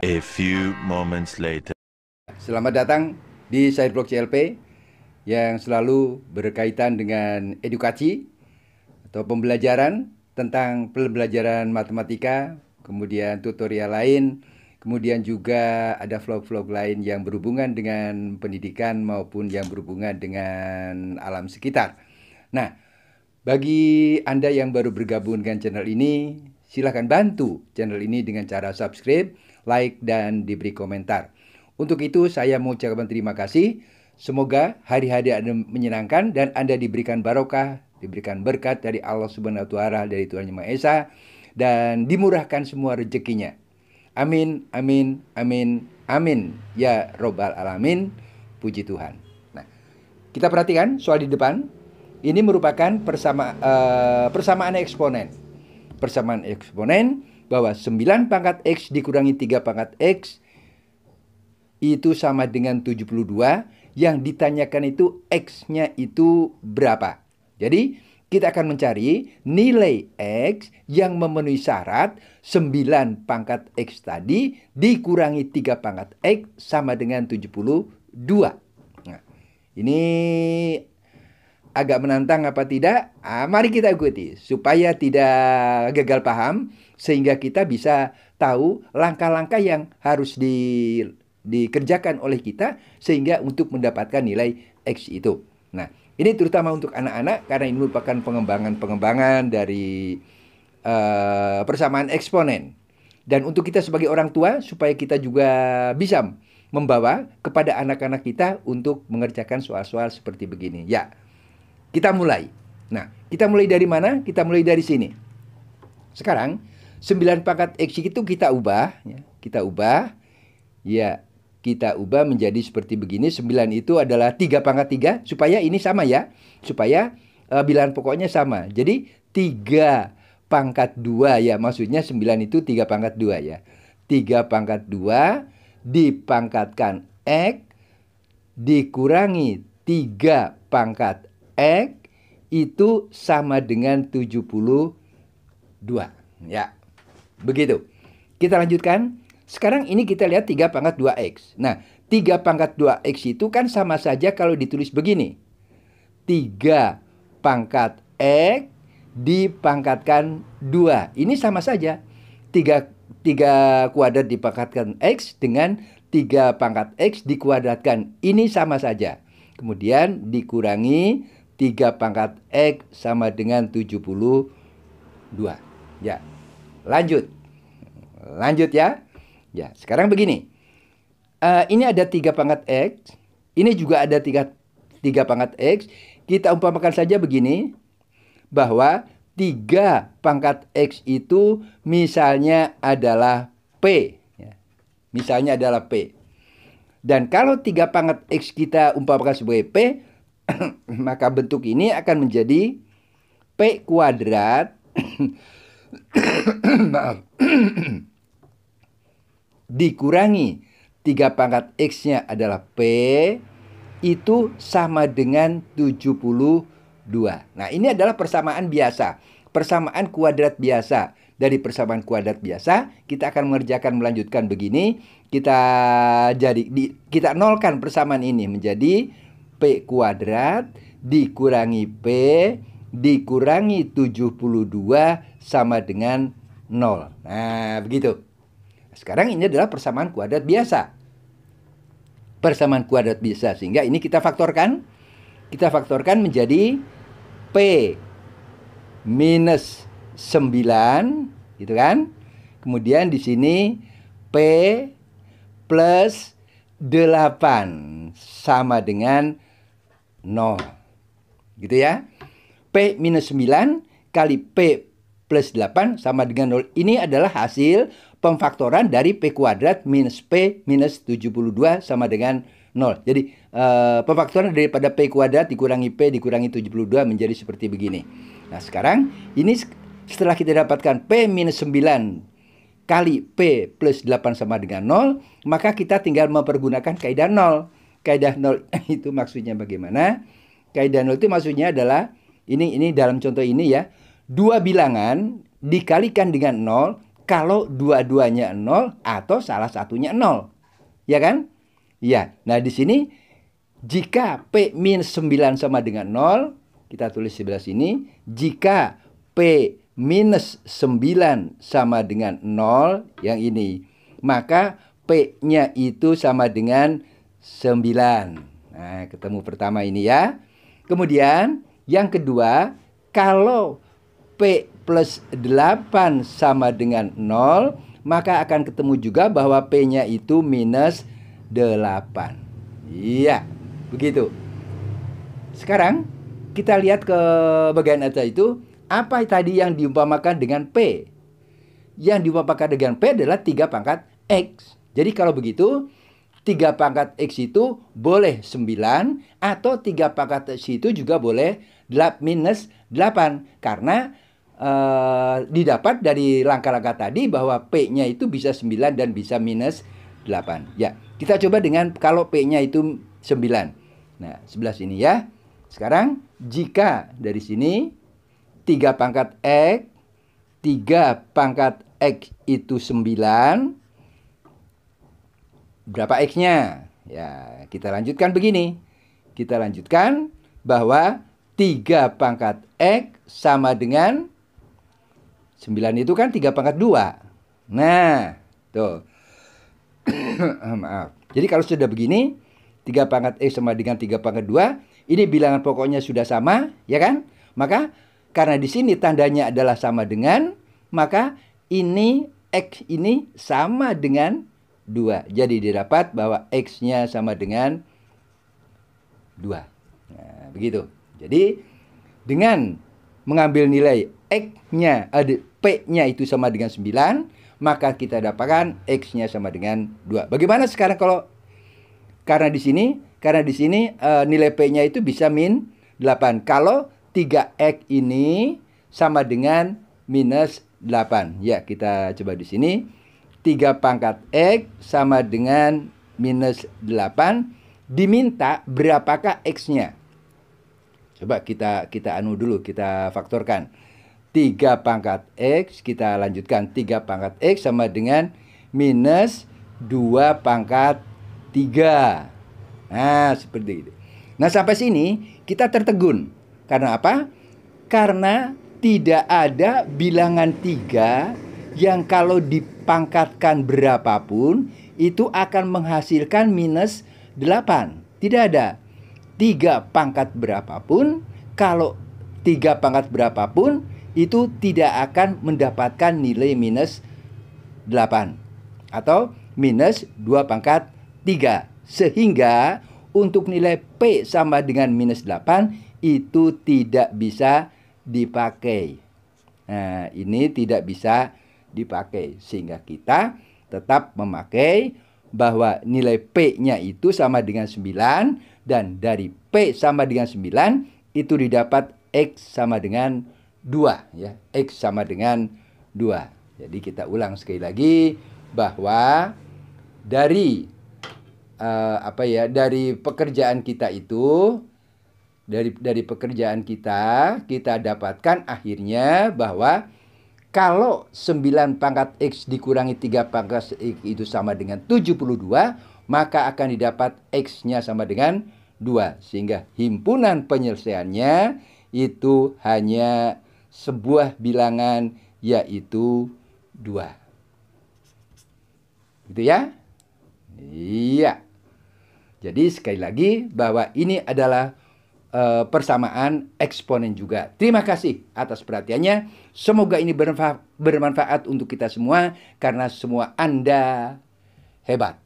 A few moments later. Selamat datang di Sideblock CLP yang selalu berkaitan dengan edukasi atau pembelajaran tentang pembelajaran matematika, kemudian tutorial lain, kemudian juga ada vlog-vlog lain yang berhubungan dengan pendidikan maupun yang berhubungan dengan alam sekitar. Nah, bagi Anda yang baru bergabung dengan channel ini, silahkan bantu channel ini dengan cara subscribe like, dan diberi komentar. Untuk itu saya mau ucapkan terima kasih. Semoga hari-hari Anda menyenangkan dan Anda diberikan barokah, diberikan berkat dari Allah Subhanahu wa taala dari Tuhan Yang Maha Esa dan dimurahkan semua rezekinya. Amin, amin, amin, amin. Ya Robbal Alamin, puji Tuhan. Nah, kita perhatikan soal di depan. Ini merupakan persama, uh, persamaan eksponen. Persamaan eksponen bahwa 9 pangkat X dikurangi 3 pangkat X itu sama dengan 72. Yang ditanyakan itu X-nya itu berapa. Jadi kita akan mencari nilai X yang memenuhi syarat 9 pangkat X tadi dikurangi 3 pangkat X sama dengan 72. Nah, ini agak menantang apa tidak, ah, mari kita ikuti supaya tidak gagal paham sehingga kita bisa tahu langkah-langkah yang harus di, dikerjakan oleh kita sehingga untuk mendapatkan nilai X itu. Nah, ini terutama untuk anak-anak karena ini merupakan pengembangan-pengembangan dari uh, persamaan eksponen. Dan untuk kita sebagai orang tua supaya kita juga bisa membawa kepada anak-anak kita untuk mengerjakan soal-soal seperti begini. Ya, kita mulai. Nah, kita mulai dari mana? Kita mulai dari sini. Sekarang, sembilan pangkat X itu kita ubah. Ya. Kita ubah. Ya, kita ubah menjadi seperti begini. sembilan itu adalah tiga pangkat tiga Supaya ini sama ya. Supaya uh, bilangan pokoknya sama. Jadi, tiga pangkat dua ya. Maksudnya sembilan itu tiga pangkat dua ya. tiga pangkat dua dipangkatkan X dikurangi tiga pangkat X itu sama dengan 72. Ya. Begitu. Kita lanjutkan. Sekarang ini kita lihat 3 pangkat 2x. Nah, 3 pangkat 2x itu kan sama saja kalau ditulis begini. 3 pangkat x dipangkatkan 2. Ini sama saja. 3 3 kuadrat dipangkatkan x dengan 3 pangkat x dikuadratkan. Ini sama saja. Kemudian dikurangi 3 pangkat X sama dengan 72. Ya, lanjut. Lanjut ya. Ya, sekarang begini. Uh, ini ada 3 pangkat X. Ini juga ada 3, 3 pangkat X. Kita umpamakan saja begini. Bahwa 3 pangkat X itu misalnya adalah P. Ya. Misalnya adalah P. Dan kalau 3 pangkat X kita umpamakan sebagai P, maka bentuk ini akan menjadi P kuadrat maaf dikurangi 3 pangkat X-nya adalah P itu sama dengan 72. Nah, ini adalah persamaan biasa, persamaan kuadrat biasa. Dari persamaan kuadrat biasa, kita akan mengerjakan melanjutkan begini, kita jadi kita nolkan persamaan ini menjadi P kuadrat dikurangi P dikurangi 72 sama dengan 0. Nah, begitu. Sekarang ini adalah persamaan kuadrat biasa. Persamaan kuadrat biasa sehingga ini kita faktorkan. Kita faktorkan menjadi P minus 9 gitu kan. Kemudian di sini P plus 8 sama dengan 0. Gitu ya. P minus 9 kali P plus 8 sama dengan 0. Ini adalah hasil pemfaktoran dari P kuadrat minus P minus 72 sama dengan 0. Jadi uh, pemfaktoran daripada P kuadrat dikurangi P dikurangi 72 menjadi seperti begini. Nah sekarang ini setelah kita dapatkan P minus 9 kali P plus 8 sama dengan 0, maka kita tinggal mempergunakan kaidah 0 kaidah nol itu maksudnya bagaimana? Kaidah nol itu maksudnya adalah ini ini dalam contoh ini ya, dua bilangan dikalikan dengan nol kalau dua-duanya nol atau salah satunya nol. Ya kan? Ya. Nah, di sini jika P min sembilan sama dengan nol kita tulis sebelah sini. Jika P minus sembilan sama dengan nol yang ini. Maka P-nya itu sama dengan 9. Nah, ketemu pertama ini ya. Kemudian yang kedua, kalau P plus 8 sama dengan 0, maka akan ketemu juga bahwa P-nya itu minus 8. Iya, begitu. Sekarang kita lihat ke bagian atas itu apa tadi yang diumpamakan dengan P? Yang diumpamakan dengan P adalah 3 pangkat X. Jadi kalau begitu, 3 pangkat X itu boleh 9 atau 3 pangkat X itu juga boleh 8, minus 8. Karena uh, didapat dari langkah-langkah tadi bahwa P-nya itu bisa 9 dan bisa minus 8. Ya, kita coba dengan kalau P-nya itu 9. Nah, sebelah sini ya. Sekarang jika dari sini 3 pangkat X, 3 pangkat X itu 9, berapa X-nya? Ya, kita lanjutkan begini. Kita lanjutkan bahwa 3 pangkat X sama dengan 9 itu kan 3 pangkat 2. Nah, tuh. Maaf. Jadi kalau sudah begini, 3 pangkat X sama dengan 3 pangkat 2, ini bilangan pokoknya sudah sama, ya kan? Maka karena di sini tandanya adalah sama dengan, maka ini X ini sama dengan 2. Jadi didapat bahwa X-nya sama dengan 2. Nah, begitu. Jadi dengan mengambil nilai X-nya, eh, P-nya itu sama dengan 9, maka kita dapatkan X-nya sama dengan 2. Bagaimana sekarang kalau karena di sini karena di sini e, nilai P-nya itu bisa min 8. Kalau 3X ini sama dengan minus 8. Ya, kita coba di sini. 3 pangkat X sama dengan minus 8. Diminta berapakah X-nya? Coba kita kita anu dulu, kita faktorkan. 3 pangkat X, kita lanjutkan. 3 pangkat X sama dengan minus 2 pangkat 3. Nah, seperti itu. Nah, sampai sini kita tertegun. Karena apa? Karena tidak ada bilangan 3 yang kalau dipangkatkan berapapun itu akan menghasilkan minus 8. Tidak ada. tiga pangkat berapapun kalau tiga pangkat berapapun itu tidak akan mendapatkan nilai minus 8 atau minus 2 pangkat 3. Sehingga untuk nilai P sama dengan minus 8 itu tidak bisa dipakai. Nah, ini tidak bisa dipakai sehingga kita tetap memakai bahwa nilai P-nya itu sama dengan 9 dan dari P sama dengan 9 itu didapat X sama dengan 2 ya. X sama dengan 2. Jadi kita ulang sekali lagi bahwa dari uh, apa ya dari pekerjaan kita itu dari dari pekerjaan kita kita dapatkan akhirnya bahwa kalau 9 pangkat X dikurangi 3 pangkat X itu sama dengan 72, maka akan didapat X-nya sama dengan 2. Sehingga himpunan penyelesaiannya itu hanya sebuah bilangan yaitu 2. Gitu ya? Iya. Jadi sekali lagi bahwa ini adalah Eh, persamaan eksponen juga. Terima kasih atas perhatiannya. Semoga ini bermanfaat untuk kita semua karena semua Anda hebat.